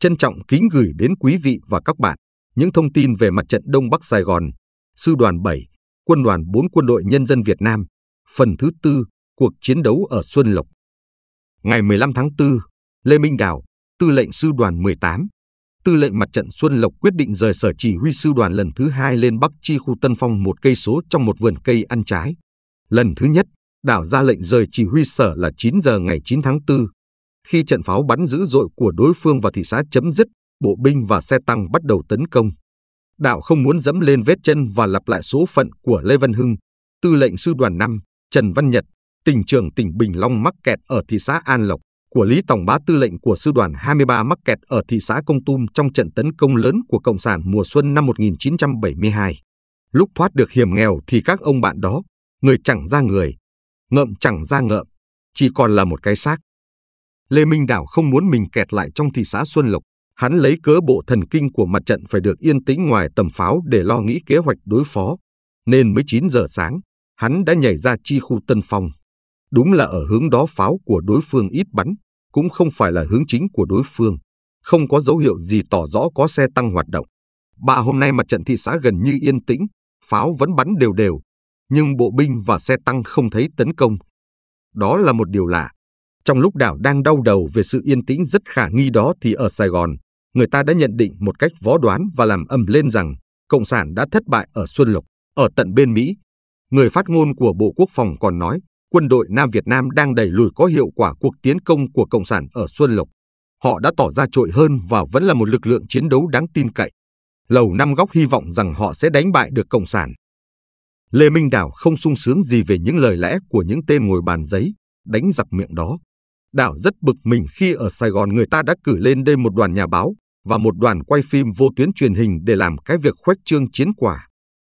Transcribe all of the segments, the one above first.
trân trọng kính gửi đến quý vị và các bạn những thông tin về mặt trận Đông Bắc Sài Gòn, Sư đoàn 7, Quân đoàn 4 Quân đội Nhân dân Việt Nam, phần thứ tư, cuộc chiến đấu ở Xuân Lộc. Ngày 15 tháng 4, Lê Minh Đào, tư lệnh Sư đoàn 18, tư lệnh mặt trận Xuân Lộc quyết định rời sở chỉ huy sư đoàn lần thứ hai lên Bắc Chi khu Tân Phong một cây số trong một vườn cây ăn trái. Lần thứ nhất, đảo ra lệnh rời chỉ huy sở là 9 giờ ngày 9 tháng 4, khi trận pháo bắn dữ dội của đối phương vào thị xã chấm dứt, bộ binh và xe tăng bắt đầu tấn công. Đạo không muốn dẫm lên vết chân và lặp lại số phận của Lê Văn Hưng, tư lệnh sư đoàn 5, Trần Văn Nhật, tỉnh trưởng tỉnh Bình Long mắc kẹt ở thị xã An Lộc, của Lý Tổng Bá tư lệnh của sư đoàn 23 mắc kẹt ở thị xã Công Tum trong trận tấn công lớn của Cộng sản mùa xuân năm 1972. Lúc thoát được hiểm nghèo thì các ông bạn đó, người chẳng ra người, ngợm chẳng ra ngợm, chỉ còn là một cái xác. Lê Minh Đảo không muốn mình kẹt lại trong thị xã Xuân Lộc. Hắn lấy cớ bộ thần kinh của mặt trận phải được yên tĩnh ngoài tầm pháo để lo nghĩ kế hoạch đối phó. Nên mới 9 giờ sáng, hắn đã nhảy ra chi khu Tân Phong. Đúng là ở hướng đó pháo của đối phương ít bắn, cũng không phải là hướng chính của đối phương. Không có dấu hiệu gì tỏ rõ có xe tăng hoạt động. Ba hôm nay mặt trận thị xã gần như yên tĩnh, pháo vẫn bắn đều đều, nhưng bộ binh và xe tăng không thấy tấn công. Đó là một điều lạ, trong lúc đảo đang đau đầu về sự yên tĩnh rất khả nghi đó thì ở Sài Gòn, người ta đã nhận định một cách võ đoán và làm ầm lên rằng Cộng sản đã thất bại ở Xuân Lộc, ở tận bên Mỹ. Người phát ngôn của Bộ Quốc phòng còn nói quân đội Nam Việt Nam đang đẩy lùi có hiệu quả cuộc tiến công của Cộng sản ở Xuân Lộc. Họ đã tỏ ra trội hơn và vẫn là một lực lượng chiến đấu đáng tin cậy. Lầu Năm Góc hy vọng rằng họ sẽ đánh bại được Cộng sản. Lê Minh Đào không sung sướng gì về những lời lẽ của những tên ngồi bàn giấy, đánh giặc miệng đó. Đảo rất bực mình khi ở Sài Gòn người ta đã cử lên đây một đoàn nhà báo và một đoàn quay phim vô tuyến truyền hình để làm cái việc khuếch trương chiến quả.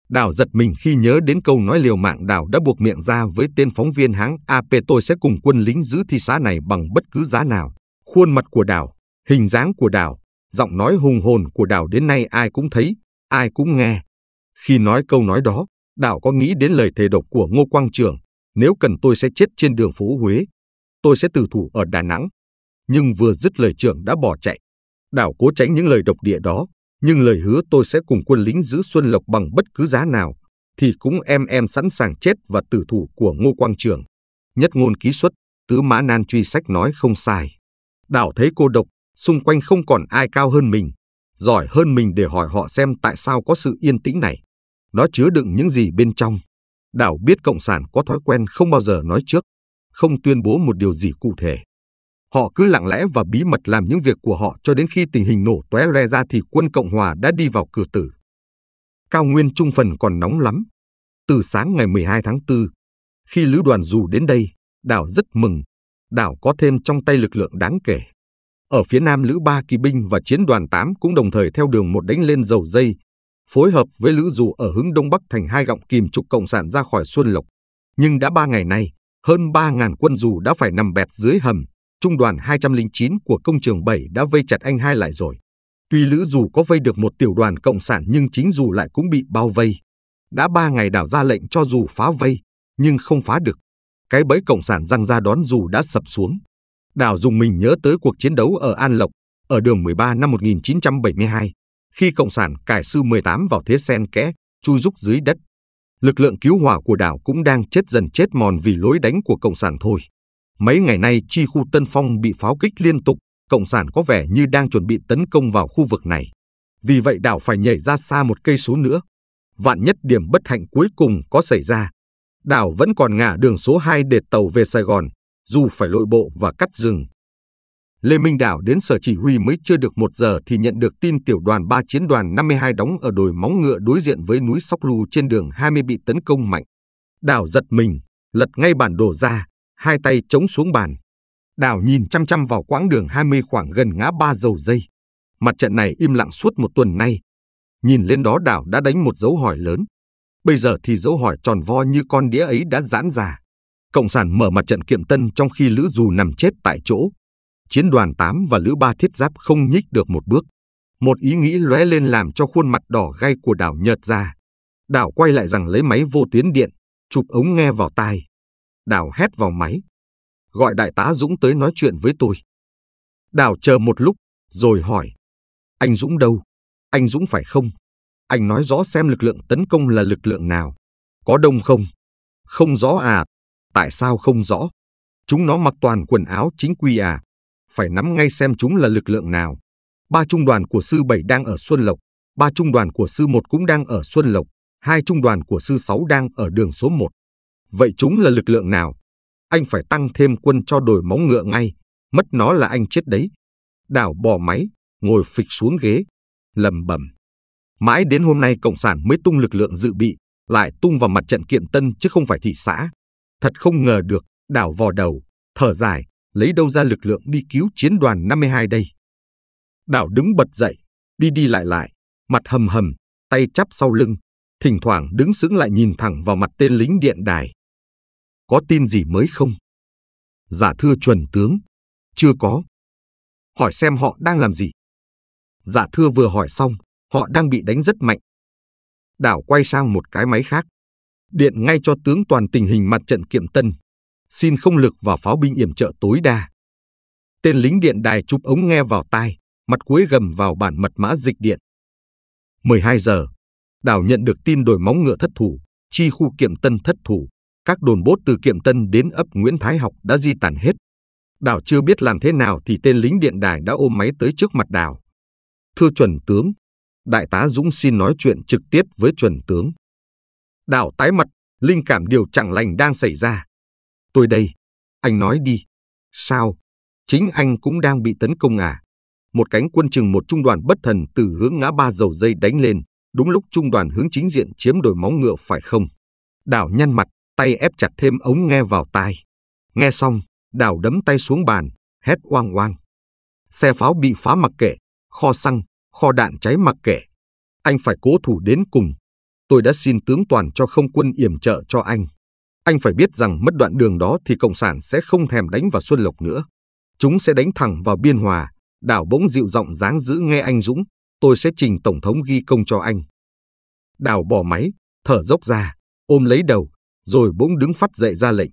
Đào giật mình khi nhớ đến câu nói liều mạng Đào đã buộc miệng ra với tên phóng viên hãng AP tôi sẽ cùng quân lính giữ thị xã này bằng bất cứ giá nào. Khuôn mặt của Đào, hình dáng của Đào, giọng nói hùng hồn của Đào đến nay ai cũng thấy, ai cũng nghe. Khi nói câu nói đó, Đào có nghĩ đến lời thề độc của Ngô Quang Trường, nếu cần tôi sẽ chết trên đường phố Huế tôi sẽ tử thủ ở Đà Nẵng. Nhưng vừa dứt lời trưởng đã bỏ chạy. Đảo cố tránh những lời độc địa đó, nhưng lời hứa tôi sẽ cùng quân lính giữ Xuân Lộc bằng bất cứ giá nào, thì cũng em em sẵn sàng chết và tử thủ của Ngô Quang Trường. Nhất ngôn ký xuất, tứ mã nan truy sách nói không sai. Đảo thấy cô độc, xung quanh không còn ai cao hơn mình, giỏi hơn mình để hỏi họ xem tại sao có sự yên tĩnh này. Nó chứa đựng những gì bên trong. Đảo biết Cộng sản có thói quen không bao giờ nói trước không tuyên bố một điều gì cụ thể. Họ cứ lặng lẽ và bí mật làm những việc của họ cho đến khi tình hình nổ tóe re ra thì quân Cộng Hòa đã đi vào cửa tử. Cao nguyên trung phần còn nóng lắm. Từ sáng ngày 12 tháng 4, khi lữ đoàn dù đến đây, đảo rất mừng. Đảo có thêm trong tay lực lượng đáng kể. Ở phía nam lữ ba kỳ binh và chiến đoàn 8 cũng đồng thời theo đường một đánh lên dầu dây, phối hợp với lữ dù ở hướng đông bắc thành hai gọng kìm trục Cộng sản ra khỏi Xuân Lộc. Nhưng đã ba ngày nay, hơn 3.000 quân dù đã phải nằm bẹp dưới hầm, trung đoàn 209 của công trường 7 đã vây chặt anh hai lại rồi. Tuy lữ dù có vây được một tiểu đoàn cộng sản nhưng chính dù lại cũng bị bao vây. Đã ba ngày đảo ra lệnh cho dù phá vây, nhưng không phá được. Cái bẫy cộng sản răng ra đón dù đã sập xuống. Đảo dùng mình nhớ tới cuộc chiến đấu ở An Lộc, ở đường 13 năm 1972, khi Cộng sản cải sư 18 vào thế sen kẽ, chui rúc dưới đất, lực lượng cứu hỏa của đảo cũng đang chết dần chết mòn vì lối đánh của Cộng sản thôi. Mấy ngày nay chi khu Tân Phong bị pháo kích liên tục, Cộng sản có vẻ như đang chuẩn bị tấn công vào khu vực này. Vì vậy đảo phải nhảy ra xa một cây số nữa. Vạn nhất điểm bất hạnh cuối cùng có xảy ra. Đảo vẫn còn ngả đường số 2 để tàu về Sài Gòn, dù phải lội bộ và cắt rừng. Lê Minh Đảo đến sở chỉ huy mới chưa được một giờ thì nhận được tin tiểu đoàn 3 chiến đoàn 52 đóng ở đồi móng ngựa đối diện với núi Sóc Lu trên đường 20 bị tấn công mạnh. Đảo giật mình, lật ngay bản đồ ra, hai tay chống xuống bàn. Đảo nhìn chăm chăm vào quãng đường 20 khoảng gần ngã ba dầu dây. Mặt trận này im lặng suốt một tuần nay. Nhìn lên đó đảo đã đánh một dấu hỏi lớn. Bây giờ thì dấu hỏi tròn vo như con đĩa ấy đã giãn ra. Cộng sản mở mặt trận kiệm tân trong khi Lữ Dù nằm chết tại chỗ, chiến đoàn 8 và lữ ba thiết giáp không nhích được một bước. Một ý nghĩ lóe lên làm cho khuôn mặt đỏ gay của đảo nhợt ra. Đảo quay lại rằng lấy máy vô tuyến điện, chụp ống nghe vào tai. Đảo hét vào máy. Gọi đại tá Dũng tới nói chuyện với tôi. Đảo chờ một lúc, rồi hỏi. Anh Dũng đâu? Anh Dũng phải không? Anh nói rõ xem lực lượng tấn công là lực lượng nào. Có đông không? Không rõ à? Tại sao không rõ? Chúng nó mặc toàn quần áo chính quy à? phải nắm ngay xem chúng là lực lượng nào. Ba trung đoàn của sư 7 đang ở Xuân Lộc, ba trung đoàn của sư 1 cũng đang ở Xuân Lộc, hai trung đoàn của sư 6 đang ở đường số 1. Vậy chúng là lực lượng nào? Anh phải tăng thêm quân cho đổi móng ngựa ngay, mất nó là anh chết đấy. Đảo bỏ máy, ngồi phịch xuống ghế, lầm bầm Mãi đến hôm nay Cộng sản mới tung lực lượng dự bị, lại tung vào mặt trận kiện tân chứ không phải thị xã. Thật không ngờ được, đảo vò đầu, thở dài, lấy đâu ra lực lượng đi cứu chiến đoàn 52 đây? Đảo đứng bật dậy, đi đi lại lại, mặt hầm hầm, tay chắp sau lưng, thỉnh thoảng đứng sững lại nhìn thẳng vào mặt tên lính điện đài. Có tin gì mới không? Giả dạ thưa chuẩn tướng, chưa có. Hỏi xem họ đang làm gì? Giả dạ thưa vừa hỏi xong, họ đang bị đánh rất mạnh. Đảo quay sang một cái máy khác. Điện ngay cho tướng toàn tình hình mặt trận kiệm tân, xin không lực và pháo binh yểm trợ tối đa. Tên lính điện đài chụp ống nghe vào tai, mặt cuối gầm vào bản mật mã dịch điện. 12 giờ, đảo nhận được tin đồi móng ngựa thất thủ, chi khu kiệm tân thất thủ, các đồn bốt từ kiệm tân đến ấp Nguyễn Thái Học đã di tản hết. Đảo chưa biết làm thế nào thì tên lính điện đài đã ôm máy tới trước mặt đảo. Thưa chuẩn tướng, đại tá Dũng xin nói chuyện trực tiếp với chuẩn tướng. Đảo tái mặt, linh cảm điều chẳng lành đang xảy ra. Tôi đây, anh nói đi. Sao? Chính anh cũng đang bị tấn công à? Một cánh quân chừng một trung đoàn bất thần từ hướng ngã ba dầu dây đánh lên, đúng lúc trung đoàn hướng chính diện chiếm đồi móng ngựa phải không? Đảo nhăn mặt, tay ép chặt thêm ống nghe vào tai. Nghe xong, đảo đấm tay xuống bàn, hét oang oang. Xe pháo bị phá mặc kệ, kho xăng, kho đạn cháy mặc kệ. Anh phải cố thủ đến cùng. Tôi đã xin tướng toàn cho không quân yểm trợ cho anh. Anh phải biết rằng mất đoạn đường đó thì Cộng sản sẽ không thèm đánh vào Xuân Lộc nữa. Chúng sẽ đánh thẳng vào Biên Hòa. Đảo bỗng dịu giọng dáng giữ nghe anh Dũng. Tôi sẽ trình Tổng thống ghi công cho anh. Đảo bỏ máy, thở dốc ra, ôm lấy đầu, rồi bỗng đứng phát dậy ra lệnh.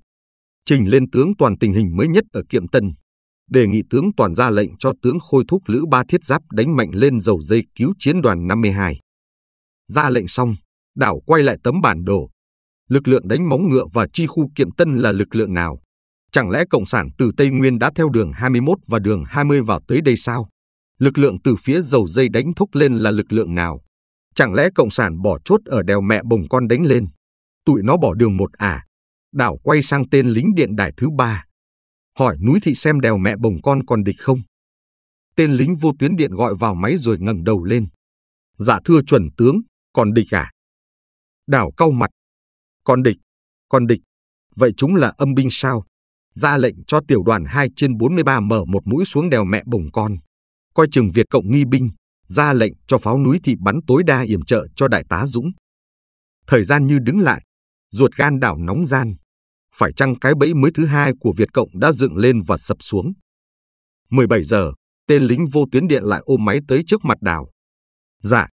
Trình lên tướng toàn tình hình mới nhất ở Kiệm Tân. Đề nghị tướng toàn ra lệnh cho tướng khôi thúc Lữ Ba Thiết Giáp đánh mạnh lên dầu dây cứu chiến đoàn 52. Ra lệnh xong, đảo quay lại tấm bản đồ, lực lượng đánh móng ngựa và chi khu kiệm tân là lực lượng nào? Chẳng lẽ Cộng sản từ Tây Nguyên đã theo đường 21 và đường 20 vào tới đây sao? Lực lượng từ phía dầu dây đánh thúc lên là lực lượng nào? Chẳng lẽ Cộng sản bỏ chốt ở đèo mẹ bồng con đánh lên? Tụi nó bỏ đường một à? Đảo quay sang tên lính điện đài thứ ba. Hỏi núi thị xem đèo mẹ bồng con còn địch không? Tên lính vô tuyến điện gọi vào máy rồi ngẩng đầu lên. Dạ thưa chuẩn tướng, còn địch à? Đảo cau mặt, con địch, con địch, vậy chúng là âm binh sao? Ra lệnh cho tiểu đoàn 2 trên 43 mở một mũi xuống đèo mẹ bồng con. Coi chừng Việt Cộng nghi binh, ra lệnh cho pháo núi thị bắn tối đa yểm trợ cho đại tá Dũng. Thời gian như đứng lại, ruột gan đảo nóng gian. Phải chăng cái bẫy mới thứ hai của Việt Cộng đã dựng lên và sập xuống? 17 giờ, tên lính vô tuyến điện lại ôm máy tới trước mặt đảo. Dạ,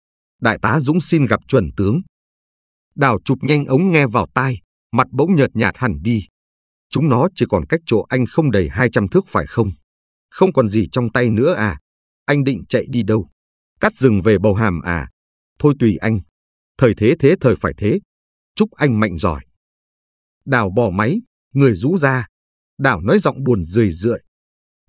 đại tá Dũng xin gặp chuẩn tướng. Đào chụp nhanh ống nghe vào tai, mặt bỗng nhợt nhạt hẳn đi. Chúng nó chỉ còn cách chỗ anh không đầy 200 thước phải không? Không còn gì trong tay nữa à? Anh định chạy đi đâu? Cắt rừng về bầu hàm à? Thôi tùy anh. Thời thế thế thời phải thế. Chúc anh mạnh giỏi. Đào bỏ máy, người rũ ra. Đào nói giọng buồn rười rượi.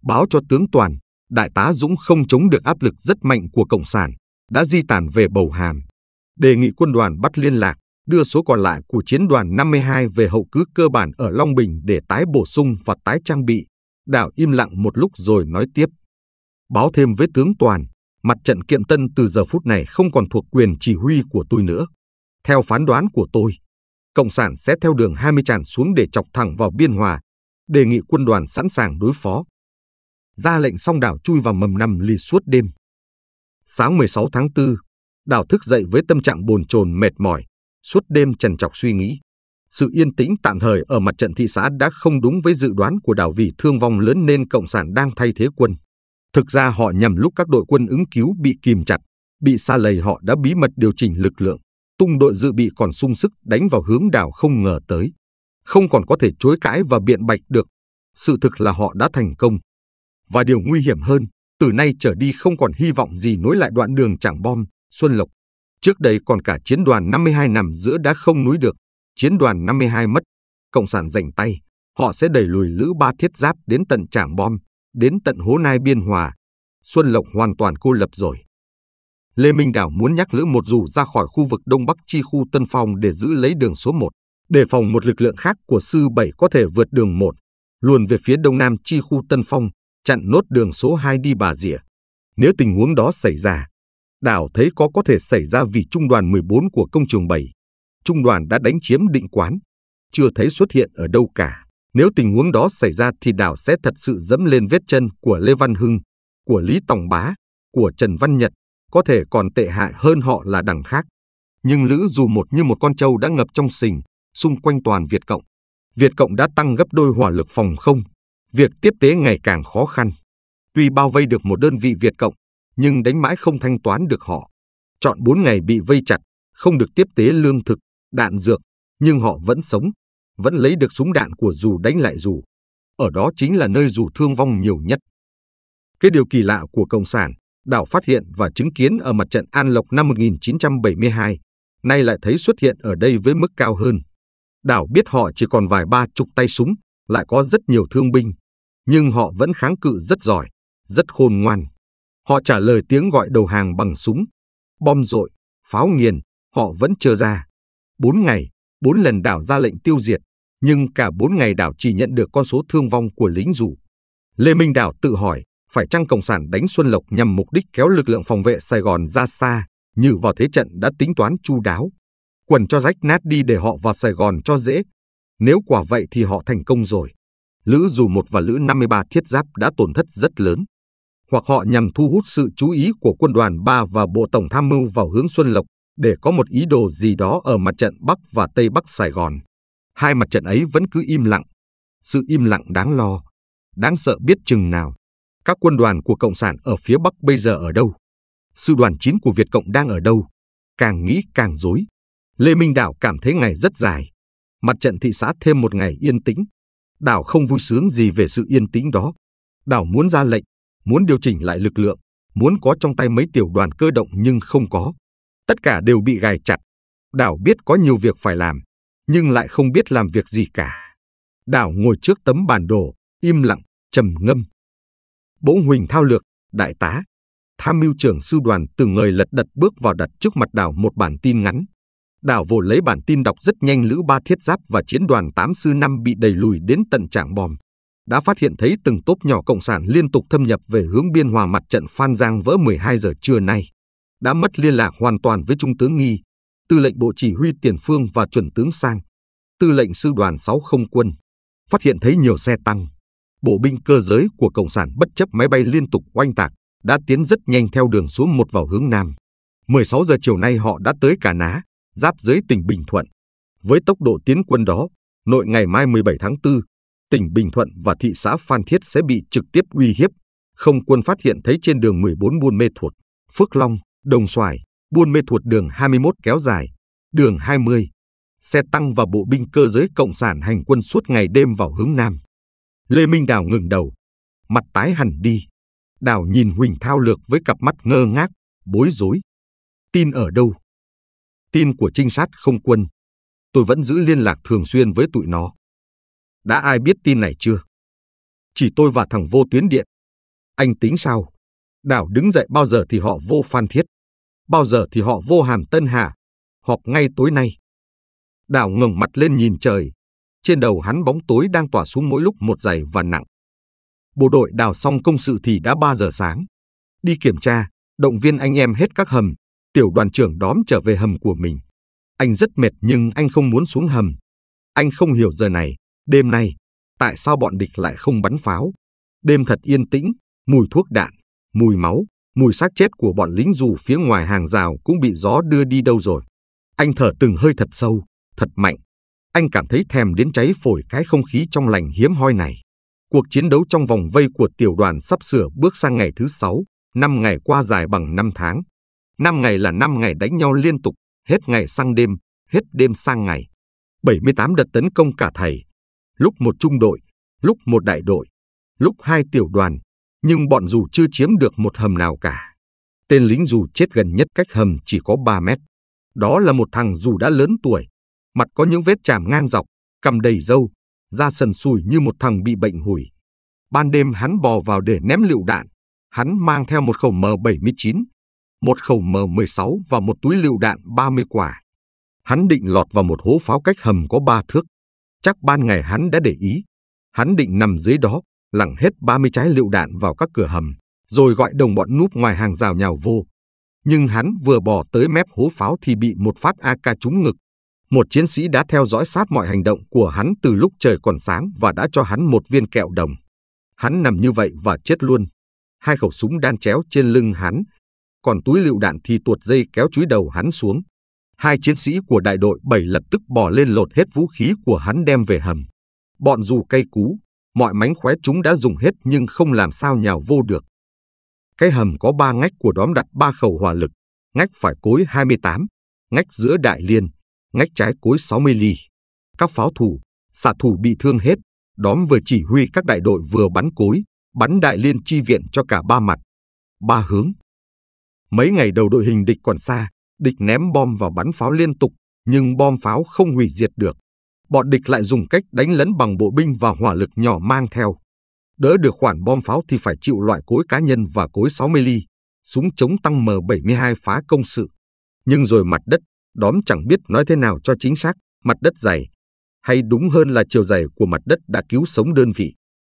Báo cho tướng Toàn, đại tá Dũng không chống được áp lực rất mạnh của Cộng sản, đã di tản về bầu hàm. Đề nghị quân đoàn bắt liên lạc, đưa số còn lại của chiến đoàn 52 về hậu cứ cơ bản ở Long Bình để tái bổ sung và tái trang bị. Đảo im lặng một lúc rồi nói tiếp. Báo thêm với tướng Toàn, mặt trận Kiệm Tân từ giờ phút này không còn thuộc quyền chỉ huy của tôi nữa. Theo phán đoán của tôi, Cộng sản sẽ theo đường 20 tràn xuống để chọc thẳng vào Biên Hòa, đề nghị quân đoàn sẵn sàng đối phó. Ra lệnh xong đảo chui vào mầm nằm lì suốt đêm. Sáng 16 tháng 4, đảo thức dậy với tâm trạng bồn chồn mệt mỏi, Suốt đêm trần trọc suy nghĩ, sự yên tĩnh tạm thời ở mặt trận thị xã đã không đúng với dự đoán của đảo vì thương vong lớn nên Cộng sản đang thay thế quân. Thực ra họ nhầm lúc các đội quân ứng cứu bị kìm chặt, bị xa lầy họ đã bí mật điều chỉnh lực lượng, tung đội dự bị còn sung sức đánh vào hướng đảo không ngờ tới. Không còn có thể chối cãi và biện bạch được. Sự thực là họ đã thành công. Và điều nguy hiểm hơn, từ nay trở đi không còn hy vọng gì nối lại đoạn đường chẳng Bom, Xuân Lộc Trước đây còn cả chiến đoàn 52 nằm giữa đã không núi được, chiến đoàn 52 mất, Cộng sản giành tay, họ sẽ đẩy lùi lữ ba thiết giáp đến tận trảng bom, đến tận hố nai biên hòa. Xuân Lộc hoàn toàn cô lập rồi. Lê Minh Đảo muốn nhắc Lữ Một dù ra khỏi khu vực Đông Bắc chi khu Tân Phong để giữ lấy đường số 1, đề phòng một lực lượng khác của Sư 7 có thể vượt đường 1, luồn về phía Đông Nam chi khu Tân Phong, chặn nốt đường số 2 đi Bà Rịa. Nếu tình huống đó xảy ra, đảo thấy có có thể xảy ra vì trung đoàn 14 của công trường 7. Trung đoàn đã đánh chiếm định quán, chưa thấy xuất hiện ở đâu cả. Nếu tình huống đó xảy ra thì đảo sẽ thật sự dẫm lên vết chân của Lê Văn Hưng, của Lý Tòng Bá, của Trần Văn Nhật, có thể còn tệ hại hơn họ là đằng khác. Nhưng Lữ dù một như một con trâu đã ngập trong sình, xung quanh toàn Việt Cộng. Việt Cộng đã tăng gấp đôi hỏa lực phòng không, việc tiếp tế ngày càng khó khăn. Tuy bao vây được một đơn vị Việt Cộng, nhưng đánh mãi không thanh toán được họ. Chọn 4 ngày bị vây chặt, không được tiếp tế lương thực, đạn dược, nhưng họ vẫn sống, vẫn lấy được súng đạn của dù đánh lại dù. Ở đó chính là nơi dù thương vong nhiều nhất. Cái điều kỳ lạ của Cộng sản, đảo phát hiện và chứng kiến ở mặt trận An Lộc năm 1972, nay lại thấy xuất hiện ở đây với mức cao hơn. Đảo biết họ chỉ còn vài ba chục tay súng, lại có rất nhiều thương binh, nhưng họ vẫn kháng cự rất giỏi, rất khôn ngoan. Họ trả lời tiếng gọi đầu hàng bằng súng, bom rội, pháo nghiền, họ vẫn chưa ra. Bốn ngày, bốn lần đảo ra lệnh tiêu diệt, nhưng cả bốn ngày đảo chỉ nhận được con số thương vong của lính dù. Lê Minh Đảo tự hỏi, phải chăng Cộng sản đánh Xuân Lộc nhằm mục đích kéo lực lượng phòng vệ Sài Gòn ra xa, như vào thế trận đã tính toán chu đáo. Quần cho rách nát đi để họ vào Sài Gòn cho dễ. Nếu quả vậy thì họ thành công rồi. Lữ dù một và lữ 53 thiết giáp đã tổn thất rất lớn hoặc họ nhằm thu hút sự chú ý của quân đoàn 3 và Bộ Tổng Tham mưu vào hướng Xuân Lộc để có một ý đồ gì đó ở mặt trận Bắc và Tây Bắc Sài Gòn. Hai mặt trận ấy vẫn cứ im lặng. Sự im lặng đáng lo, đáng sợ biết chừng nào. Các quân đoàn của Cộng sản ở phía Bắc bây giờ ở đâu? Sư đoàn 9 của Việt Cộng đang ở đâu? Càng nghĩ càng dối. Lê Minh Đảo cảm thấy ngày rất dài. Mặt trận thị xã thêm một ngày yên tĩnh. Đảo không vui sướng gì về sự yên tĩnh đó. Đảo muốn ra lệnh muốn điều chỉnh lại lực lượng, muốn có trong tay mấy tiểu đoàn cơ động nhưng không có. Tất cả đều bị gài chặt. Đảo biết có nhiều việc phải làm, nhưng lại không biết làm việc gì cả. Đảo ngồi trước tấm bản đồ, im lặng, trầm ngâm. Bỗng Huỳnh Thao Lược, đại tá, tham mưu trưởng sư đoàn từ người lật đật bước vào đặt trước mặt đảo một bản tin ngắn. Đảo vồ lấy bản tin đọc rất nhanh lữ ba thiết giáp và chiến đoàn tám sư năm bị đẩy lùi đến tận trảng bom đã phát hiện thấy từng tốp nhỏ Cộng sản liên tục thâm nhập về hướng biên hòa mặt trận Phan Giang vỡ 12 giờ trưa nay, đã mất liên lạc hoàn toàn với Trung tướng Nghi, tư lệnh Bộ Chỉ huy Tiền Phương và chuẩn tướng Sang, tư lệnh Sư đoàn 60 quân, phát hiện thấy nhiều xe tăng. Bộ binh cơ giới của Cộng sản bất chấp máy bay liên tục oanh tạc đã tiến rất nhanh theo đường xuống một vào hướng Nam. 16 giờ chiều nay họ đã tới Cà Ná, giáp giới tỉnh Bình Thuận. Với tốc độ tiến quân đó, nội ngày mai 17 tháng 4, tỉnh Bình Thuận và thị xã Phan Thiết sẽ bị trực tiếp uy hiếp. Không quân phát hiện thấy trên đường 14 Buôn Mê Thuột, Phước Long, Đồng Xoài, Buôn Mê Thuột đường 21 kéo dài, đường 20. Xe tăng và bộ binh cơ giới Cộng sản hành quân suốt ngày đêm vào hướng Nam. Lê Minh Đào ngừng đầu, mặt tái hẳn đi. Đào nhìn Huỳnh Thao Lược với cặp mắt ngơ ngác, bối rối. Tin ở đâu? Tin của trinh sát không quân. Tôi vẫn giữ liên lạc thường xuyên với tụi nó. Đã ai biết tin này chưa? Chỉ tôi và thằng vô tuyến điện. Anh tính sao? Đảo đứng dậy bao giờ thì họ vô phan thiết. Bao giờ thì họ vô hàm tân hà. Họp ngay tối nay. Đảo ngẩng mặt lên nhìn trời. Trên đầu hắn bóng tối đang tỏa xuống mỗi lúc một dày và nặng. Bộ đội đào xong công sự thì đã 3 giờ sáng. Đi kiểm tra, động viên anh em hết các hầm, tiểu đoàn trưởng đóm trở về hầm của mình. Anh rất mệt nhưng anh không muốn xuống hầm. Anh không hiểu giờ này, Đêm nay, tại sao bọn địch lại không bắn pháo? Đêm thật yên tĩnh, mùi thuốc đạn, mùi máu, mùi xác chết của bọn lính dù phía ngoài hàng rào cũng bị gió đưa đi đâu rồi. Anh thở từng hơi thật sâu, thật mạnh. Anh cảm thấy thèm đến cháy phổi cái không khí trong lành hiếm hoi này. Cuộc chiến đấu trong vòng vây của tiểu đoàn sắp sửa bước sang ngày thứ sáu, năm ngày qua dài bằng năm tháng. năm ngày là năm ngày đánh nhau liên tục, hết ngày sang đêm, hết đêm sang ngày. 78 đợt tấn công cả thầy, lúc một trung đội, lúc một đại đội, lúc hai tiểu đoàn, nhưng bọn dù chưa chiếm được một hầm nào cả. Tên lính dù chết gần nhất cách hầm chỉ có 3 mét. Đó là một thằng dù đã lớn tuổi, mặt có những vết chàm ngang dọc, cầm đầy râu, da sần sùi như một thằng bị bệnh hủi. Ban đêm hắn bò vào để ném lựu đạn. Hắn mang theo một khẩu M79, một khẩu M16 và một túi lựu đạn 30 quả. Hắn định lọt vào một hố pháo cách hầm có ba thước, Chắc ban ngày hắn đã để ý. Hắn định nằm dưới đó, lẳng hết 30 trái lựu đạn vào các cửa hầm, rồi gọi đồng bọn núp ngoài hàng rào nhào vô. Nhưng hắn vừa bỏ tới mép hố pháo thì bị một phát AK trúng ngực. Một chiến sĩ đã theo dõi sát mọi hành động của hắn từ lúc trời còn sáng và đã cho hắn một viên kẹo đồng. Hắn nằm như vậy và chết luôn. Hai khẩu súng đan chéo trên lưng hắn, còn túi lựu đạn thì tuột dây kéo chúi đầu hắn xuống. Hai chiến sĩ của đại đội 7 lập tức bỏ lên lột hết vũ khí của hắn đem về hầm. Bọn dù cây cú, mọi mánh khóe chúng đã dùng hết nhưng không làm sao nhào vô được. Cái hầm có ba ngách của đóm đặt ba khẩu hỏa lực, ngách phải cối 28, ngách giữa đại liên, ngách trái cối 60 ly. Các pháo thủ, xạ thủ bị thương hết, đóm vừa chỉ huy các đại đội vừa bắn cối, bắn đại liên chi viện cho cả ba mặt, ba hướng. Mấy ngày đầu đội hình địch còn xa, Địch ném bom và bắn pháo liên tục, nhưng bom pháo không hủy diệt được. Bọn địch lại dùng cách đánh lấn bằng bộ binh và hỏa lực nhỏ mang theo. Đỡ được khoản bom pháo thì phải chịu loại cối cá nhân và cối 60 ly, súng chống tăng M72 phá công sự. Nhưng rồi mặt đất, đóm chẳng biết nói thế nào cho chính xác, mặt đất dày, hay đúng hơn là chiều dày của mặt đất đã cứu sống đơn vị.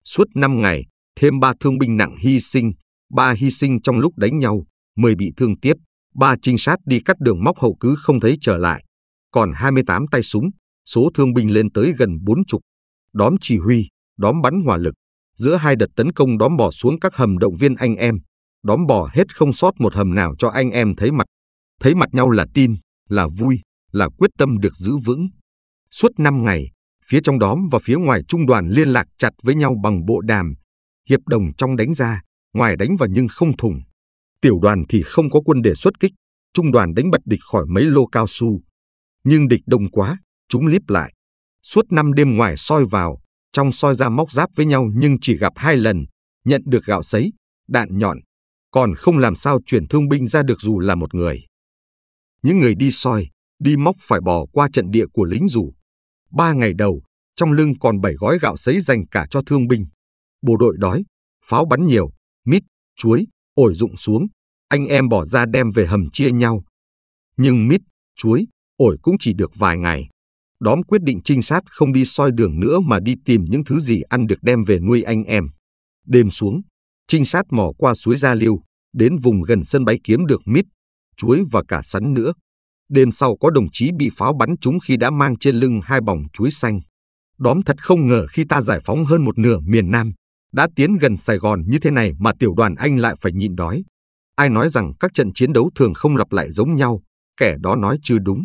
Suốt 5 ngày, thêm 3 thương binh nặng hy sinh, 3 hy sinh trong lúc đánh nhau, 10 bị thương tiếp ba trinh sát đi cắt đường móc hậu cứ không thấy trở lại, còn 28 tay súng, số thương binh lên tới gần 40, đóm chỉ huy, đóm bắn hỏa lực. Giữa hai đợt tấn công đóm bỏ xuống các hầm động viên anh em, đóm bỏ hết không sót một hầm nào cho anh em thấy mặt. Thấy mặt nhau là tin, là vui, là quyết tâm được giữ vững. Suốt 5 ngày, phía trong đóm và phía ngoài trung đoàn liên lạc chặt với nhau bằng bộ đàm, hiệp đồng trong đánh ra, ngoài đánh vào nhưng không thủng. Tiểu đoàn thì không có quân để xuất kích, trung đoàn đánh bật địch khỏi mấy lô cao su. Nhưng địch đông quá, chúng líp lại. Suốt năm đêm ngoài soi vào, trong soi ra móc giáp với nhau nhưng chỉ gặp hai lần, nhận được gạo sấy, đạn nhọn, còn không làm sao chuyển thương binh ra được dù là một người. Những người đi soi, đi móc phải bỏ qua trận địa của lính dù. Ba ngày đầu, trong lưng còn bảy gói gạo sấy dành cả cho thương binh. Bộ đội đói, pháo bắn nhiều, mít, chuối, ổi rụng xuống, anh em bỏ ra đem về hầm chia nhau. Nhưng mít, chuối, ổi cũng chỉ được vài ngày. Đóm quyết định trinh sát không đi soi đường nữa mà đi tìm những thứ gì ăn được đem về nuôi anh em. Đêm xuống, trinh sát mò qua suối Gia Liêu, đến vùng gần sân bay kiếm được mít, chuối và cả sắn nữa. Đêm sau có đồng chí bị pháo bắn trúng khi đã mang trên lưng hai bòng chuối xanh. Đóm thật không ngờ khi ta giải phóng hơn một nửa miền Nam, đã tiến gần Sài Gòn như thế này mà tiểu đoàn anh lại phải nhịn đói. Ai nói rằng các trận chiến đấu thường không lặp lại giống nhau, kẻ đó nói chưa đúng.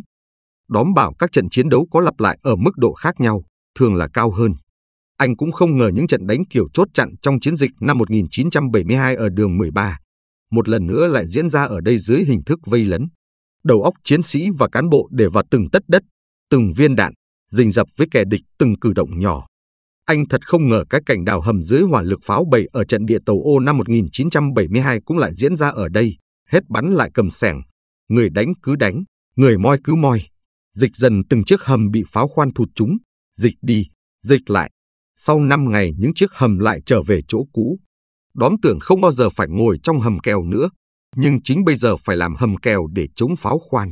Đóm bảo các trận chiến đấu có lặp lại ở mức độ khác nhau, thường là cao hơn. Anh cũng không ngờ những trận đánh kiểu chốt chặn trong chiến dịch năm 1972 ở đường 13, một lần nữa lại diễn ra ở đây dưới hình thức vây lấn. Đầu óc chiến sĩ và cán bộ để vào từng tất đất, từng viên đạn, rình rập với kẻ địch từng cử động nhỏ. Anh thật không ngờ cái cảnh đào hầm dưới hỏa lực pháo bầy ở trận địa tàu ô năm 1972 cũng lại diễn ra ở đây, hết bắn lại cầm sẻng, người đánh cứ đánh, người moi cứ moi. Dịch dần từng chiếc hầm bị pháo khoan thụt chúng, dịch đi, dịch lại. Sau 5 ngày những chiếc hầm lại trở về chỗ cũ. Đóm tưởng không bao giờ phải ngồi trong hầm kèo nữa, nhưng chính bây giờ phải làm hầm kèo để chống pháo khoan.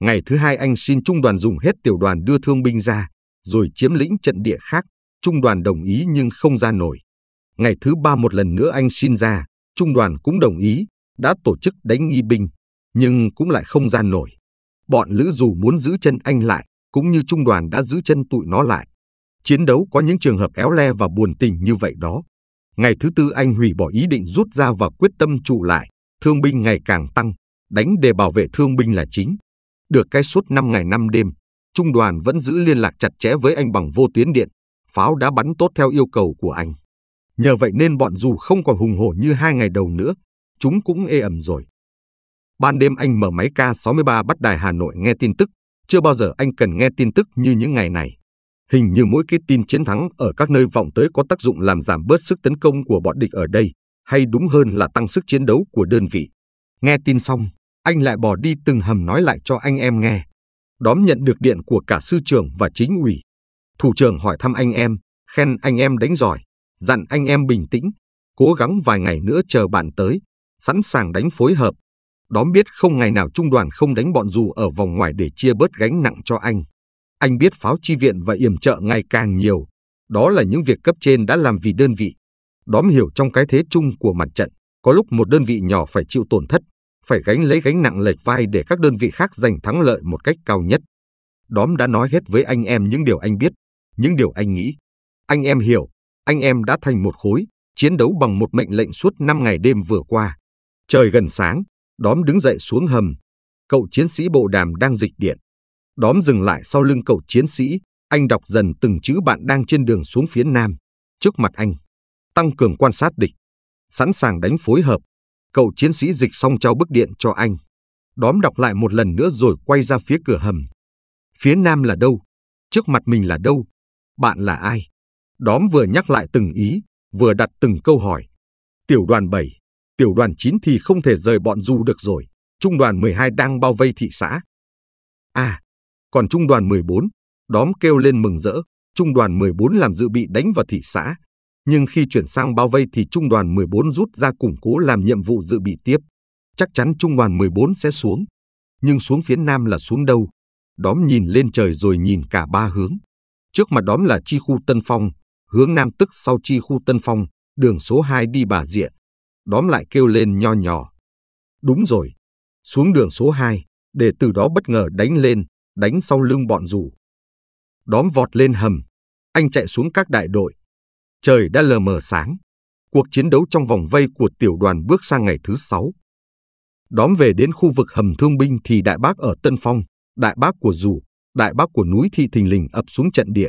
Ngày thứ hai anh xin trung đoàn dùng hết tiểu đoàn đưa thương binh ra, rồi chiếm lĩnh trận địa khác trung đoàn đồng ý nhưng không ra nổi. Ngày thứ ba một lần nữa anh xin ra, trung đoàn cũng đồng ý, đã tổ chức đánh nghi binh, nhưng cũng lại không ra nổi. Bọn lữ dù muốn giữ chân anh lại, cũng như trung đoàn đã giữ chân tụi nó lại. Chiến đấu có những trường hợp éo le và buồn tình như vậy đó. Ngày thứ tư anh hủy bỏ ý định rút ra và quyết tâm trụ lại, thương binh ngày càng tăng, đánh để bảo vệ thương binh là chính. Được cái suốt 5 ngày 5 đêm, trung đoàn vẫn giữ liên lạc chặt chẽ với anh bằng vô tuyến điện, pháo đã bắn tốt theo yêu cầu của anh. Nhờ vậy nên bọn dù không còn hùng hổ như hai ngày đầu nữa, chúng cũng ê ẩm rồi. Ban đêm anh mở máy K63 bắt đài Hà Nội nghe tin tức, chưa bao giờ anh cần nghe tin tức như những ngày này. Hình như mỗi cái tin chiến thắng ở các nơi vọng tới có tác dụng làm giảm bớt sức tấn công của bọn địch ở đây, hay đúng hơn là tăng sức chiến đấu của đơn vị. Nghe tin xong, anh lại bỏ đi từng hầm nói lại cho anh em nghe. Đóm nhận được điện của cả sư trưởng và chính ủy, Thủ trưởng hỏi thăm anh em, khen anh em đánh giỏi, dặn anh em bình tĩnh, cố gắng vài ngày nữa chờ bạn tới, sẵn sàng đánh phối hợp. Đóm biết không ngày nào trung đoàn không đánh bọn dù ở vòng ngoài để chia bớt gánh nặng cho anh. Anh biết pháo chi viện và yểm trợ ngày càng nhiều. Đó là những việc cấp trên đã làm vì đơn vị. Đóm hiểu trong cái thế chung của mặt trận, có lúc một đơn vị nhỏ phải chịu tổn thất, phải gánh lấy gánh nặng lệch vai để các đơn vị khác giành thắng lợi một cách cao nhất. Đóm đã nói hết với anh em những điều anh biết, những điều anh nghĩ. Anh em hiểu, anh em đã thành một khối, chiến đấu bằng một mệnh lệnh suốt 5 ngày đêm vừa qua. Trời gần sáng, đóm đứng dậy xuống hầm. Cậu chiến sĩ bộ đàm đang dịch điện. Đóm dừng lại sau lưng cậu chiến sĩ, anh đọc dần từng chữ bạn đang trên đường xuống phía nam. Trước mặt anh, tăng cường quan sát địch, sẵn sàng đánh phối hợp. Cậu chiến sĩ dịch xong trao bức điện cho anh. Đóm đọc lại một lần nữa rồi quay ra phía cửa hầm. Phía nam là đâu? Trước mặt mình là đâu? bạn là ai? Đóm vừa nhắc lại từng ý, vừa đặt từng câu hỏi. Tiểu đoàn 7, tiểu đoàn 9 thì không thể rời bọn dù được rồi. Trung đoàn 12 đang bao vây thị xã. À, còn trung đoàn 14, đóm kêu lên mừng rỡ. Trung đoàn 14 làm dự bị đánh vào thị xã. Nhưng khi chuyển sang bao vây thì trung đoàn 14 rút ra củng cố làm nhiệm vụ dự bị tiếp. Chắc chắn trung đoàn 14 sẽ xuống. Nhưng xuống phía nam là xuống đâu? Đóm nhìn lên trời rồi nhìn cả ba hướng trước mặt đóm là chi khu Tân Phong, hướng nam tức sau chi khu Tân Phong, đường số 2 đi Bà Diện. Đóm lại kêu lên nho nhỏ. Đúng rồi, xuống đường số 2, để từ đó bất ngờ đánh lên, đánh sau lưng bọn rủ. Đóm vọt lên hầm, anh chạy xuống các đại đội. Trời đã lờ mờ sáng, cuộc chiến đấu trong vòng vây của tiểu đoàn bước sang ngày thứ 6. Đóm về đến khu vực hầm thương binh thì đại bác ở Tân Phong, đại bác của rủ, đại bác của núi thị thình lình ập xuống trận địa.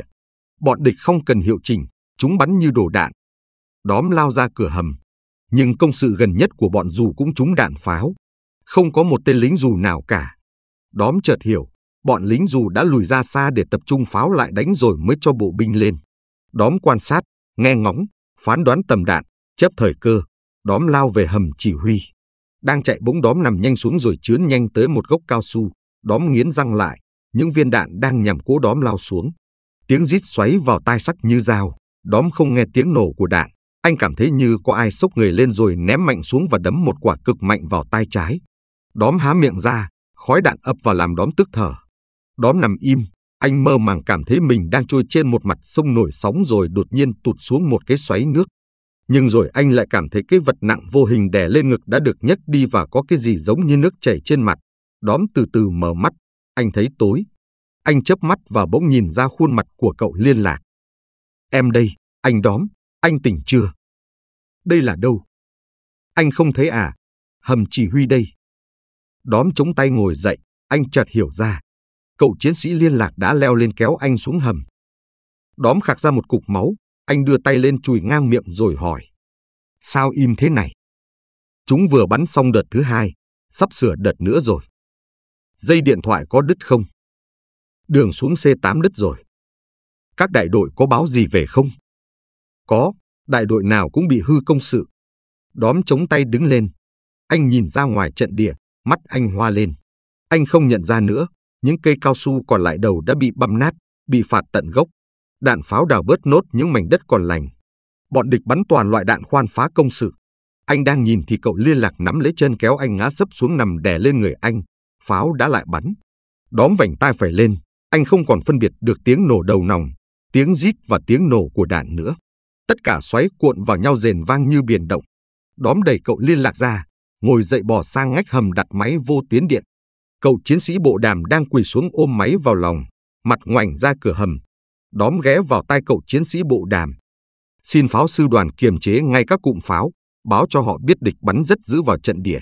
Bọn địch không cần hiệu chỉnh, chúng bắn như đổ đạn. Đóm lao ra cửa hầm. Nhưng công sự gần nhất của bọn dù cũng trúng đạn pháo. Không có một tên lính dù nào cả. Đóm chợt hiểu, bọn lính dù đã lùi ra xa để tập trung pháo lại đánh rồi mới cho bộ binh lên. Đóm quan sát, nghe ngóng, phán đoán tầm đạn, chấp thời cơ. Đóm lao về hầm chỉ huy. Đang chạy bỗng đóm nằm nhanh xuống rồi chướn nhanh tới một gốc cao su. Đóm nghiến răng lại, những viên đạn đang nhằm cố đóm lao xuống. Tiếng rít xoáy vào tai sắc như dao, đóm không nghe tiếng nổ của đạn. Anh cảm thấy như có ai sốc người lên rồi ném mạnh xuống và đấm một quả cực mạnh vào tai trái. Đóm há miệng ra, khói đạn ập vào làm đóm tức thở. Đóm nằm im, anh mơ màng cảm thấy mình đang trôi trên một mặt sông nổi sóng rồi đột nhiên tụt xuống một cái xoáy nước. Nhưng rồi anh lại cảm thấy cái vật nặng vô hình đè lên ngực đã được nhấc đi và có cái gì giống như nước chảy trên mặt. Đóm từ từ mở mắt, anh thấy tối. Anh chớp mắt và bỗng nhìn ra khuôn mặt của cậu liên lạc. Em đây, anh đóm, anh tỉnh chưa? Đây là đâu? Anh không thấy à? Hầm chỉ huy đây. Đóm chống tay ngồi dậy, anh chợt hiểu ra. Cậu chiến sĩ liên lạc đã leo lên kéo anh xuống hầm. Đóm khạc ra một cục máu, anh đưa tay lên chùi ngang miệng rồi hỏi. Sao im thế này? Chúng vừa bắn xong đợt thứ hai, sắp sửa đợt nữa rồi. Dây điện thoại có đứt không? Đường xuống C8 đứt rồi. Các đại đội có báo gì về không? Có, đại đội nào cũng bị hư công sự. Đóm chống tay đứng lên. Anh nhìn ra ngoài trận địa, mắt anh hoa lên. Anh không nhận ra nữa, những cây cao su còn lại đầu đã bị băm nát, bị phạt tận gốc. Đạn pháo đào bớt nốt những mảnh đất còn lành. Bọn địch bắn toàn loại đạn khoan phá công sự. Anh đang nhìn thì cậu liên lạc nắm lấy chân kéo anh ngã sấp xuống nằm đè lên người anh, pháo đã lại bắn. Đóm vành tai phải lên, anh không còn phân biệt được tiếng nổ đầu nòng, tiếng rít và tiếng nổ của đạn nữa. Tất cả xoáy cuộn vào nhau rền vang như biển động. Đóm đẩy cậu liên lạc ra, ngồi dậy bỏ sang ngách hầm đặt máy vô tuyến điện. Cậu chiến sĩ bộ đàm đang quỳ xuống ôm máy vào lòng, mặt ngoảnh ra cửa hầm. Đóm ghé vào tai cậu chiến sĩ bộ đàm. Xin pháo sư đoàn kiềm chế ngay các cụm pháo, báo cho họ biết địch bắn rất dữ vào trận địa.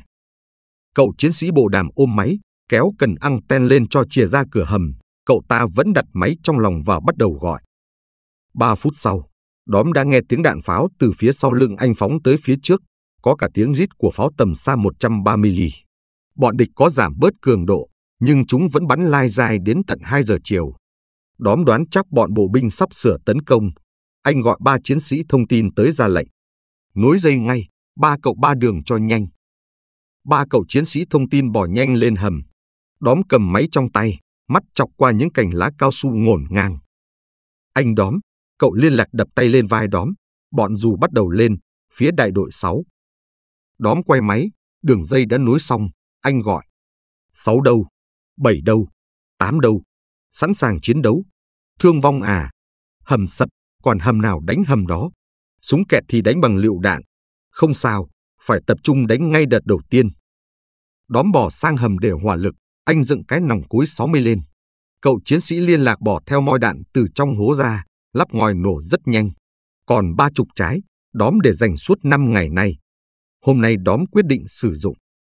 Cậu chiến sĩ bộ đàm ôm máy, kéo cần ten lên cho chìa ra cửa hầm, cậu ta vẫn đặt máy trong lòng và bắt đầu gọi. Ba phút sau, đóm đã nghe tiếng đạn pháo từ phía sau lưng anh phóng tới phía trước, có cả tiếng rít của pháo tầm xa 130 ly. Bọn địch có giảm bớt cường độ, nhưng chúng vẫn bắn lai dài đến tận 2 giờ chiều. Đóm đoán chắc bọn bộ binh sắp sửa tấn công. Anh gọi ba chiến sĩ thông tin tới ra lệnh. Nối dây ngay, ba cậu ba đường cho nhanh. Ba cậu chiến sĩ thông tin bỏ nhanh lên hầm, đóm cầm máy trong tay, mắt chọc qua những cành lá cao su ngổn ngang. Anh đóm, cậu liên lạc đập tay lên vai đóm, bọn dù bắt đầu lên, phía đại đội 6. Đóm quay máy, đường dây đã nối xong, anh gọi. 6 đâu, 7 đâu, 8 đâu, sẵn sàng chiến đấu. Thương vong à, hầm sập, còn hầm nào đánh hầm đó. Súng kẹt thì đánh bằng liệu đạn. Không sao, phải tập trung đánh ngay đợt đầu tiên. Đóm bỏ sang hầm để hỏa lực. Anh dựng cái nòng cối 60 lên. Cậu chiến sĩ liên lạc bỏ theo moi đạn từ trong hố ra, lắp ngòi nổ rất nhanh. Còn ba chục trái, đóm để dành suốt 5 ngày nay. Hôm nay đóm quyết định sử dụng.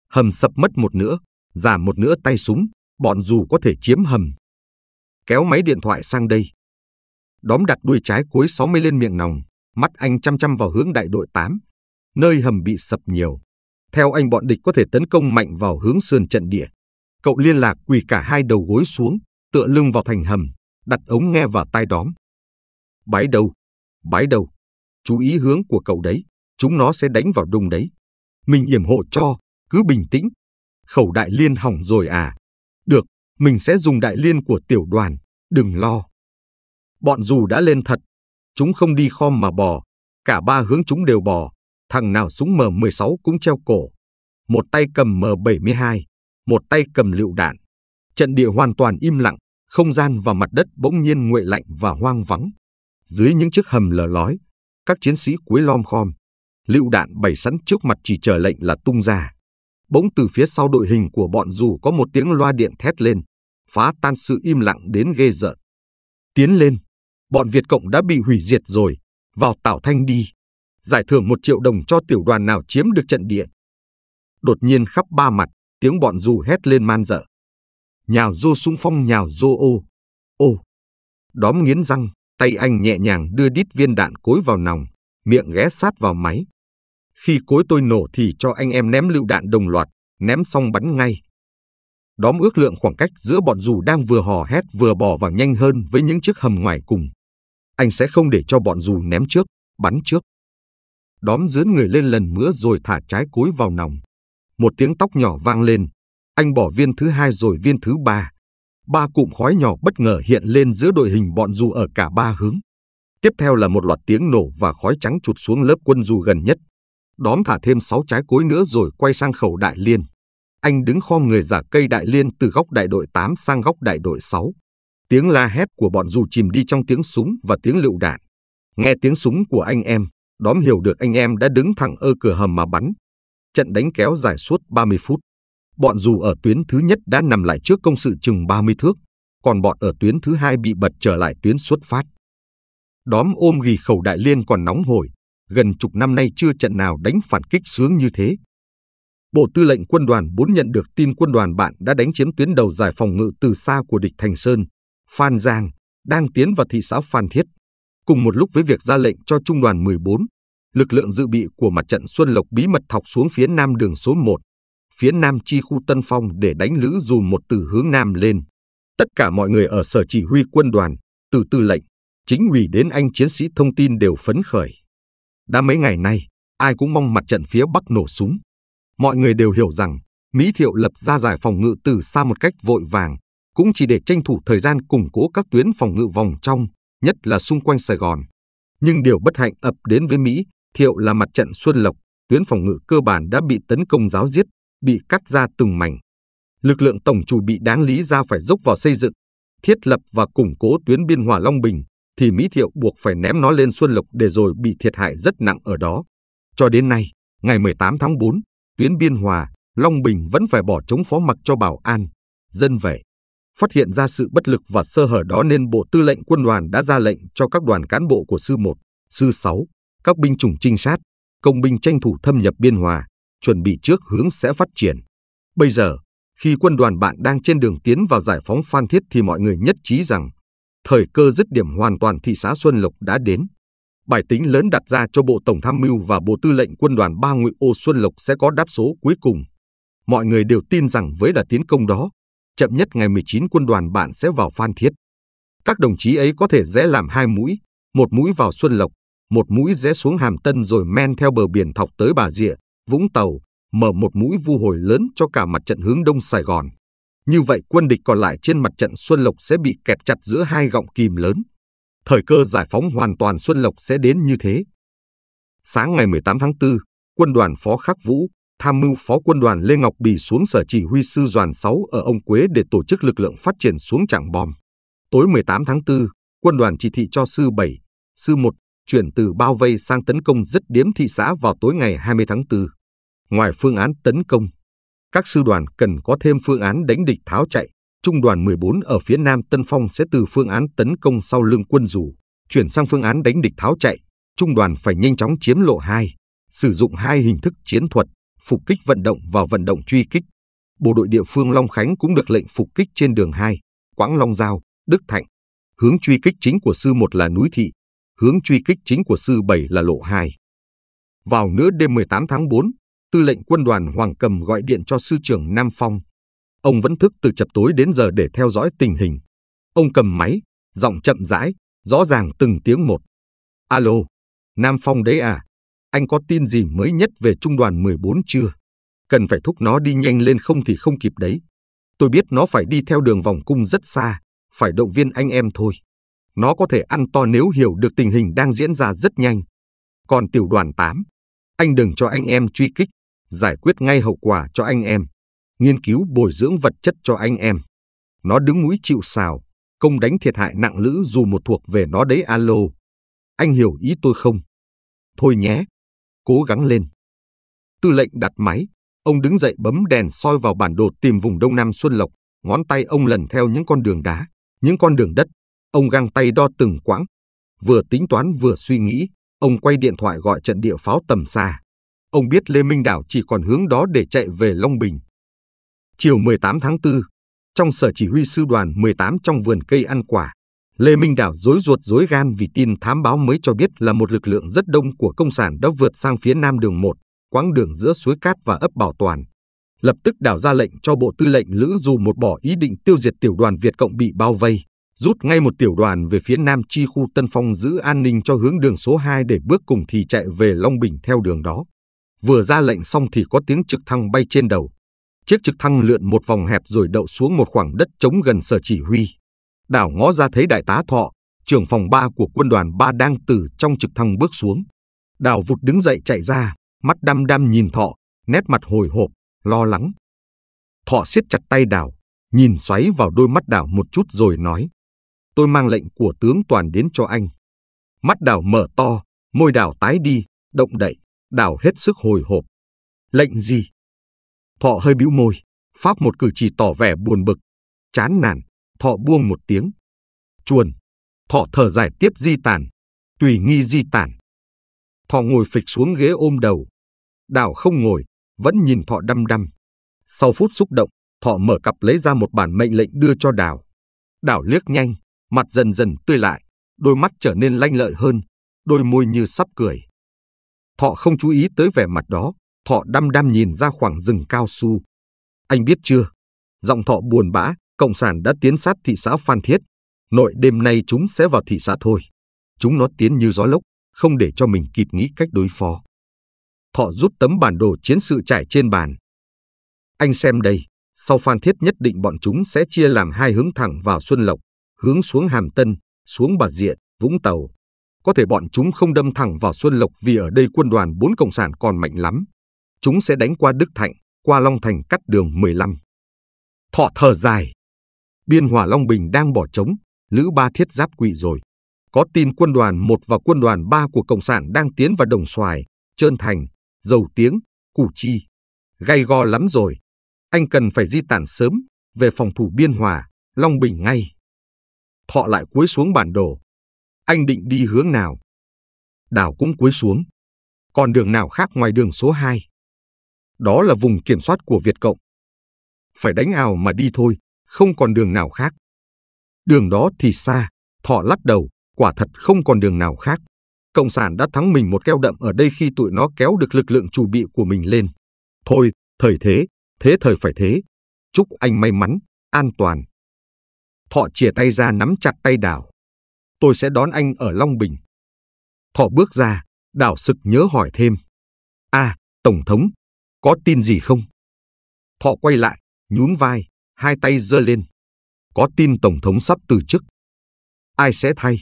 Hầm sập mất một nửa, giảm một nửa tay súng, bọn dù có thể chiếm hầm. Kéo máy điện thoại sang đây. Đóm đặt đuôi trái cuối 60 lên miệng nòng, mắt anh chăm chăm vào hướng đại đội 8, nơi hầm bị sập nhiều. Theo anh bọn địch có thể tấn công mạnh vào hướng sườn trận địa. Cậu liên lạc quỳ cả hai đầu gối xuống, tựa lưng vào thành hầm, đặt ống nghe vào tai đóm. Bái đầu, bái đầu, chú ý hướng của cậu đấy, chúng nó sẽ đánh vào đùng đấy. Mình yểm hộ cho, cứ bình tĩnh. Khẩu đại liên hỏng rồi à? Được, mình sẽ dùng đại liên của tiểu đoàn, đừng lo. Bọn dù đã lên thật, chúng không đi khom mà bò, cả ba hướng chúng đều bò, thằng nào súng M16 cũng treo cổ, một tay cầm M72, một tay cầm lựu đạn. Trận địa hoàn toàn im lặng, không gian và mặt đất bỗng nhiên nguội lạnh và hoang vắng. Dưới những chiếc hầm lờ lói, các chiến sĩ cuối lom khom, lựu đạn bày sẵn trước mặt chỉ chờ lệnh là tung ra. Bỗng từ phía sau đội hình của bọn dù có một tiếng loa điện thét lên, phá tan sự im lặng đến ghê rợn. Tiến lên, bọn Việt Cộng đã bị hủy diệt rồi, vào Tảo Thanh đi. Giải thưởng một triệu đồng cho tiểu đoàn nào chiếm được trận địa. Đột nhiên khắp ba mặt, tiếng bọn du hét lên man dở. Nhào du súng phong nhào du ô, ô. Đóm nghiến răng, tay anh nhẹ nhàng đưa đít viên đạn cối vào nòng, miệng ghé sát vào máy. Khi cối tôi nổ thì cho anh em ném lựu đạn đồng loạt, ném xong bắn ngay. Đóm ước lượng khoảng cách giữa bọn dù đang vừa hò hét vừa bỏ vào nhanh hơn với những chiếc hầm ngoài cùng. Anh sẽ không để cho bọn dù ném trước, bắn trước. Đóm dướn người lên lần nữa rồi thả trái cối vào nòng, một tiếng tóc nhỏ vang lên. Anh bỏ viên thứ hai rồi viên thứ ba. Ba cụm khói nhỏ bất ngờ hiện lên giữa đội hình bọn dù ở cả ba hướng. Tiếp theo là một loạt tiếng nổ và khói trắng chụt xuống lớp quân dù gần nhất. Đóm thả thêm sáu trái cối nữa rồi quay sang khẩu đại liên. Anh đứng khom người giả cây đại liên từ góc đại đội 8 sang góc đại đội 6. Tiếng la hét của bọn dù chìm đi trong tiếng súng và tiếng lựu đạn. Nghe tiếng súng của anh em, đóm hiểu được anh em đã đứng thẳng ở cửa hầm mà bắn, Trận đánh kéo dài suốt 30 phút. Bọn dù ở tuyến thứ nhất đã nằm lại trước công sự chừng 30 thước, còn bọn ở tuyến thứ hai bị bật trở lại tuyến xuất phát. Đóm ôm ghì khẩu đại liên còn nóng hổi, gần chục năm nay chưa trận nào đánh phản kích sướng như thế. Bộ Tư lệnh Quân đoàn 4 nhận được tin quân đoàn bạn đã đánh chiếm tuyến đầu giải phòng ngự từ xa của địch Thành Sơn, Phan Giang, đang tiến vào thị xã Phan Thiết. Cùng một lúc với việc ra lệnh cho Trung đoàn 14, lực lượng dự bị của mặt trận Xuân Lộc bí mật thọc xuống phía nam đường số 1, phía nam chi khu Tân Phong để đánh lữ dù một từ hướng nam lên. Tất cả mọi người ở sở chỉ huy quân đoàn, từ tư lệnh, chính ủy đến anh chiến sĩ thông tin đều phấn khởi. Đã mấy ngày nay, ai cũng mong mặt trận phía Bắc nổ súng. Mọi người đều hiểu rằng, Mỹ Thiệu lập ra giải phòng ngự từ xa một cách vội vàng, cũng chỉ để tranh thủ thời gian củng cố các tuyến phòng ngự vòng trong, nhất là xung quanh Sài Gòn. Nhưng điều bất hạnh ập đến với Mỹ Thiệu là mặt trận Xuân Lộc, tuyến phòng ngự cơ bản đã bị tấn công giáo giết, bị cắt ra từng mảnh. Lực lượng tổng chủ bị đáng lý ra phải dốc vào xây dựng, thiết lập và củng cố tuyến biên hòa Long Bình, thì Mỹ Thiệu buộc phải ném nó lên Xuân Lộc để rồi bị thiệt hại rất nặng ở đó. Cho đến nay, ngày 18 tháng 4, tuyến biên hòa, Long Bình vẫn phải bỏ chống phó mặc cho bảo an, dân vẻ. Phát hiện ra sự bất lực và sơ hở đó nên Bộ Tư lệnh Quân đoàn đã ra lệnh cho các đoàn cán bộ của sư 1, sư 6, các binh chủng trinh sát, công binh tranh thủ thâm nhập biên hòa, chuẩn bị trước hướng sẽ phát triển. Bây giờ, khi quân đoàn bạn đang trên đường tiến vào giải phóng Phan Thiết thì mọi người nhất trí rằng thời cơ dứt điểm hoàn toàn thị xã Xuân Lộc đã đến. Bài tính lớn đặt ra cho Bộ Tổng Tham mưu và Bộ Tư lệnh Quân đoàn Ba Ngụy Ô Xuân Lộc sẽ có đáp số cuối cùng. Mọi người đều tin rằng với đà tiến công đó, chậm nhất ngày 19 quân đoàn bạn sẽ vào Phan Thiết. Các đồng chí ấy có thể dễ làm hai mũi, một mũi vào Xuân Lộc, một mũi rẽ xuống Hàm Tân rồi men theo bờ biển thọc tới Bà Rịa, Vũng Tàu, mở một mũi vu hồi lớn cho cả mặt trận hướng đông Sài Gòn. Như vậy quân địch còn lại trên mặt trận Xuân Lộc sẽ bị kẹt chặt giữa hai gọng kìm lớn. Thời cơ giải phóng hoàn toàn Xuân Lộc sẽ đến như thế. Sáng ngày 18 tháng 4, quân đoàn Phó Khắc Vũ, tham mưu Phó quân đoàn Lê Ngọc Bì xuống sở chỉ huy sư đoàn 6 ở Ông Quế để tổ chức lực lượng phát triển xuống trạng bom. Tối 18 tháng 4, quân đoàn chỉ thị cho sư 7, sư 1 chuyển từ bao vây sang tấn công dứt điểm thị xã vào tối ngày 20 tháng 4. Ngoài phương án tấn công, các sư đoàn cần có thêm phương án đánh địch tháo chạy. Trung đoàn 14 ở phía Nam Tân Phong sẽ từ phương án tấn công sau lưng quân dù, chuyển sang phương án đánh địch tháo chạy. Trung đoàn phải nhanh chóng chiếm lộ 2, sử dụng hai hình thức chiến thuật, phục kích vận động và vận động truy kích. Bộ đội địa phương Long Khánh cũng được lệnh phục kích trên đường 2, Quãng Long Giao, Đức Thạnh. Hướng truy kích chính của sư một là núi thị, hướng truy kích chính của sư 7 là lộ 2. Vào nửa đêm 18 tháng 4, tư lệnh quân đoàn Hoàng Cầm gọi điện cho sư trưởng Nam Phong. Ông vẫn thức từ chập tối đến giờ để theo dõi tình hình. Ông cầm máy, giọng chậm rãi, rõ ràng từng tiếng một. Alo, Nam Phong đấy à? Anh có tin gì mới nhất về trung đoàn 14 chưa? Cần phải thúc nó đi nhanh lên không thì không kịp đấy. Tôi biết nó phải đi theo đường vòng cung rất xa, phải động viên anh em thôi. Nó có thể ăn to nếu hiểu được tình hình đang diễn ra rất nhanh. Còn tiểu đoàn 8, anh đừng cho anh em truy kích, giải quyết ngay hậu quả cho anh em, nghiên cứu bồi dưỡng vật chất cho anh em. Nó đứng mũi chịu xào, công đánh thiệt hại nặng lữ dù một thuộc về nó đấy alo. Anh hiểu ý tôi không? Thôi nhé, cố gắng lên. Tư lệnh đặt máy, ông đứng dậy bấm đèn soi vào bản đồ tìm vùng Đông Nam Xuân Lộc, ngón tay ông lần theo những con đường đá, những con đường đất, Ông găng tay đo từng quãng. Vừa tính toán vừa suy nghĩ, ông quay điện thoại gọi trận địa pháo tầm xa. Ông biết Lê Minh Đảo chỉ còn hướng đó để chạy về Long Bình. Chiều 18 tháng 4, trong sở chỉ huy sư đoàn 18 trong vườn cây ăn quả, Lê Minh Đảo dối ruột dối gan vì tin thám báo mới cho biết là một lực lượng rất đông của công sản đã vượt sang phía nam đường 1, quãng đường giữa suối Cát và ấp Bảo Toàn. Lập tức đảo ra lệnh cho Bộ Tư lệnh Lữ Dù một bỏ ý định tiêu diệt tiểu đoàn Việt Cộng bị bao vây rút ngay một tiểu đoàn về phía nam chi khu Tân Phong giữ an ninh cho hướng đường số 2 để bước cùng thì chạy về Long Bình theo đường đó. Vừa ra lệnh xong thì có tiếng trực thăng bay trên đầu. Chiếc trực thăng lượn một vòng hẹp rồi đậu xuống một khoảng đất trống gần sở chỉ huy. Đảo ngó ra thấy đại tá Thọ, trưởng phòng 3 của quân đoàn 3 đang từ trong trực thăng bước xuống. Đảo vụt đứng dậy chạy ra, mắt đăm đăm nhìn Thọ, nét mặt hồi hộp, lo lắng. Thọ siết chặt tay Đảo, nhìn xoáy vào đôi mắt Đảo một chút rồi nói tôi mang lệnh của tướng toàn đến cho anh. Mắt đào mở to, môi đào tái đi, động đậy, đào hết sức hồi hộp. Lệnh gì? Thọ hơi bĩu môi, pháp một cử chỉ tỏ vẻ buồn bực, chán nản, thọ buông một tiếng. Chuồn, thọ thở dài tiếp di tản, tùy nghi di tản. Thọ ngồi phịch xuống ghế ôm đầu. đào không ngồi, vẫn nhìn thọ đăm đăm. Sau phút xúc động, thọ mở cặp lấy ra một bản mệnh lệnh đưa cho đào đào liếc nhanh, mặt dần dần tươi lại, đôi mắt trở nên lanh lợi hơn, đôi môi như sắp cười. Thọ không chú ý tới vẻ mặt đó, thọ đăm đăm nhìn ra khoảng rừng cao su. Anh biết chưa? Giọng thọ buồn bã, Cộng sản đã tiến sát thị xã Phan Thiết. Nội đêm nay chúng sẽ vào thị xã thôi. Chúng nó tiến như gió lốc, không để cho mình kịp nghĩ cách đối phó. Thọ rút tấm bản đồ chiến sự trải trên bàn. Anh xem đây, sau Phan Thiết nhất định bọn chúng sẽ chia làm hai hướng thẳng vào Xuân Lộc hướng xuống Hàm Tân, xuống Bà Diện, Vũng Tàu. Có thể bọn chúng không đâm thẳng vào Xuân Lộc vì ở đây quân đoàn bốn Cộng sản còn mạnh lắm. Chúng sẽ đánh qua Đức Thạnh, qua Long Thành cắt đường 15. Thọ thở dài. Biên hòa Long Bình đang bỏ trống, Lữ Ba Thiết giáp quỵ rồi. Có tin quân đoàn 1 và quân đoàn 3 của Cộng sản đang tiến vào Đồng Xoài, Trơn Thành, Dầu Tiếng, Củ Chi. Gay go lắm rồi. Anh cần phải di tản sớm về phòng thủ Biên Hòa, Long Bình ngay. Thọ lại cúi xuống bản đồ. Anh định đi hướng nào? Đào cũng cúi xuống. Còn đường nào khác ngoài đường số 2? Đó là vùng kiểm soát của Việt Cộng. Phải đánh ảo mà đi thôi, không còn đường nào khác. Đường đó thì xa, thọ lắc đầu, quả thật không còn đường nào khác. Cộng sản đã thắng mình một keo đậm ở đây khi tụi nó kéo được lực lượng chủ bị của mình lên. Thôi, thời thế, thế thời phải thế. Chúc anh may mắn, an toàn. Thọ chìa tay ra nắm chặt tay Đào. Tôi sẽ đón anh ở Long Bình. Thọ bước ra, Đào sực nhớ hỏi thêm. À, Tổng thống, có tin gì không? Thọ quay lại, nhún vai, hai tay giơ lên. Có tin Tổng thống sắp từ chức. Ai sẽ thay?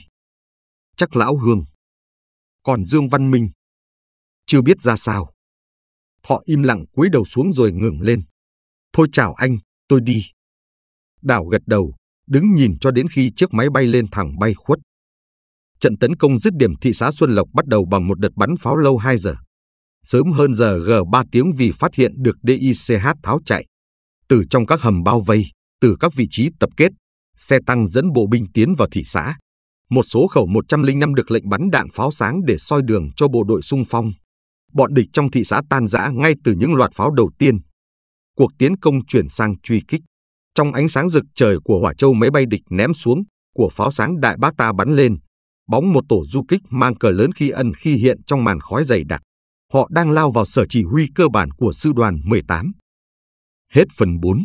Chắc Lão Hương. Còn Dương Văn Minh? Chưa biết ra sao. Thọ im lặng cúi đầu xuống rồi ngừng lên. Thôi chào anh, tôi đi. Đào gật đầu, đứng nhìn cho đến khi chiếc máy bay lên thẳng bay khuất. Trận tấn công dứt điểm thị xã Xuân Lộc bắt đầu bằng một đợt bắn pháo lâu 2 giờ. Sớm hơn giờ G3 tiếng vì phát hiện được DICH tháo chạy. Từ trong các hầm bao vây, từ các vị trí tập kết, xe tăng dẫn bộ binh tiến vào thị xã. Một số khẩu 105 được lệnh bắn đạn pháo sáng để soi đường cho bộ đội xung phong. Bọn địch trong thị xã tan rã ngay từ những loạt pháo đầu tiên. Cuộc tiến công chuyển sang truy kích. Trong ánh sáng rực trời của hỏa châu máy bay địch ném xuống, của pháo sáng đại bác ta bắn lên, bóng một tổ du kích mang cờ lớn khi ẩn khi hiện trong màn khói dày đặc. Họ đang lao vào sở chỉ huy cơ bản của sư đoàn 18. Hết phần 4